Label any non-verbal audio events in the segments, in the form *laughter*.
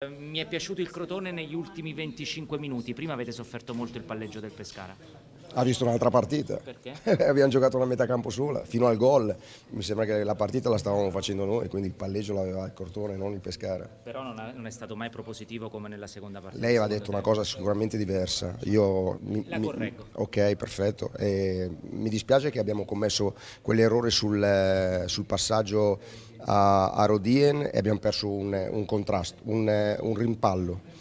Ehm, mi è piaciuto il Crotone negli ultimi 25 minuti, prima avete sofferto molto il palleggio del Pescara. Ha visto un'altra partita. Perché? *laughs* Abbiamo giocato una metà campo sola, fino al gol. Mi sembra che la partita la stavamo facendo noi, quindi il palleggio l'aveva il Cortone, non il Pescara. Però non, ha, non, è stato mai propositivo come nella seconda partita. Lei aveva detto una cosa sicuramente diversa. Io mi, la correggo. Mi, ok, perfetto. E mi dispiace che abbiamo commesso quell'errore sul, eh, sul passaggio a, a, Rodien e abbiamo perso un, un contrasto, un, eh, un rimpallo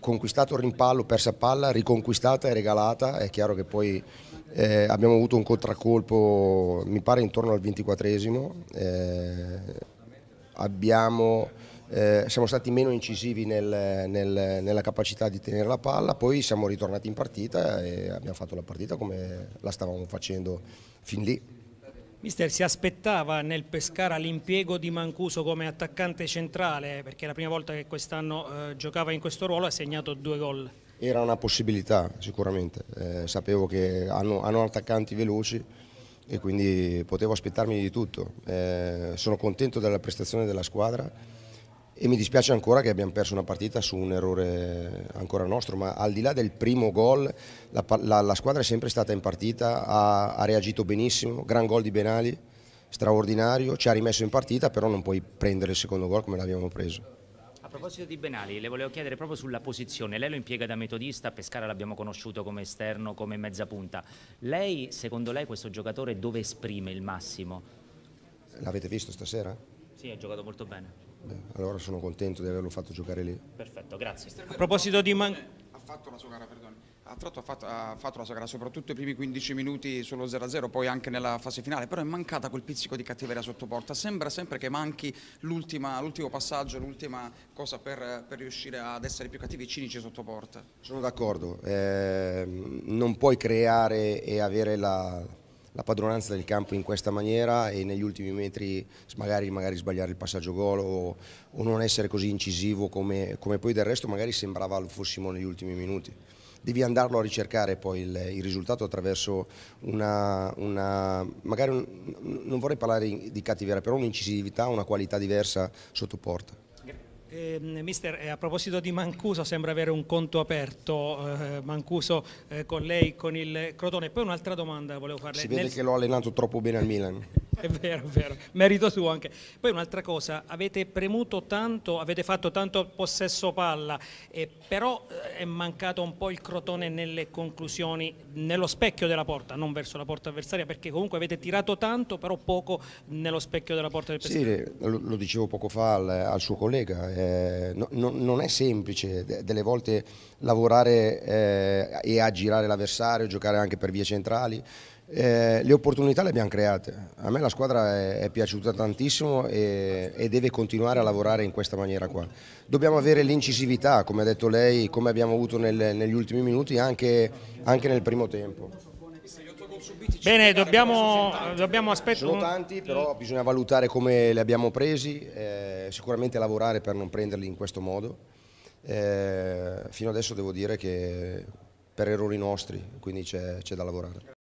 conquistato il rimpallo, persa palla, riconquistata e regalata, è chiaro che poi eh, abbiamo avuto un contraccolpo, mi pare intorno al 24esimo, eh, abbiamo, eh, siamo stati meno incisivi nel, nel, nella capacità di tenere la palla, poi siamo ritornati in partita e abbiamo fatto la partita come la stavamo facendo fin lì. Mister, si aspettava nel Pescara l'impiego di Mancuso come attaccante centrale? Perché è la prima volta che quest'anno eh, giocava in questo ruolo ha segnato due gol. Era una possibilità sicuramente, eh, sapevo che hanno, hanno, attaccanti veloci e quindi potevo aspettarmi di tutto. Eh, sono contento della prestazione della squadra e mi dispiace ancora che abbiamo perso una partita su un errore ancora nostro, ma al di là del primo gol la, la, la squadra è sempre stata in partita, ha, ha reagito benissimo, gran gol di Benali, straordinario, ci ha rimesso in partita, però non puoi prendere il secondo gol come l'abbiamo preso. A proposito di Benali, le volevo chiedere proprio sulla posizione. Lei lo impiega da metodista, Pescara l'abbiamo conosciuto come esterno, come mezza punta. Lei, secondo lei, questo giocatore dove esprime il massimo? L'avete visto stasera? Sì, ha giocato molto bene. Beh, allora sono contento di averlo fatto giocare lì. Perfetto, grazie. A proposito di... Man- ha fatto la sua gara, perdoni. Ha fatto, ha fatto, la sua gara, soprattutto i primi 15 minuti sullo 0-0, poi anche nella fase finale, però è mancata quel pizzico di cattiveria sotto porta. Sembra sempre che manchi l'ultimo passaggio, l'ultima cosa per, per, riuscire ad essere più cattivi e cinici sotto porta. Sono d'accordo, eh, non puoi creare e avere la, la padronanza del campo in questa maniera e negli ultimi metri magari, magari sbagliare il passaggio gol o, o, non essere così incisivo come, come, poi del resto magari sembrava lo fossimo negli ultimi minuti. Devi andarlo a ricercare poi il, il risultato attraverso una, una magari un, non vorrei parlare di cattiveria, però un'incisività, una qualità diversa sotto porta. Eh, mister, eh, a proposito di Mancuso, sembra avere un conto aperto eh, Mancuso eh, con lei, con il Crotone. Poi un'altra domanda volevo farle. Si vede Nel... che l'ho allenato troppo bene al Milan è vero, è vero, merito suo anche. Poi un'altra cosa, avete premuto tanto, avete fatto tanto possesso palla, eh, però eh, è mancato un po' il crotone nelle conclusioni, nello specchio della porta, non verso la porta avversaria, perché comunque avete tirato tanto, però poco nello specchio della porta del Pescara. Sì, lo, dicevo poco fa al, al suo collega, eh, no, no, non è semplice, delle volte lavorare eh, e aggirare l'avversario, giocare anche per vie centrali. Eh, le opportunità le abbiamo create, a me la squadra è, è piaciuta tantissimo e, e, deve continuare a lavorare in questa maniera qua. Dobbiamo avere l'incisività, come ha detto lei, come abbiamo avuto nel, negli ultimi minuti, anche, anche nel primo tempo. Bene, dobbiamo, dobbiamo aspettare. Sono tanti, però bisogna valutare come li abbiamo presi, eh, sicuramente lavorare per non prenderli in questo modo. Eh, fino adesso devo dire che per errori nostri, quindi c'è da lavorare.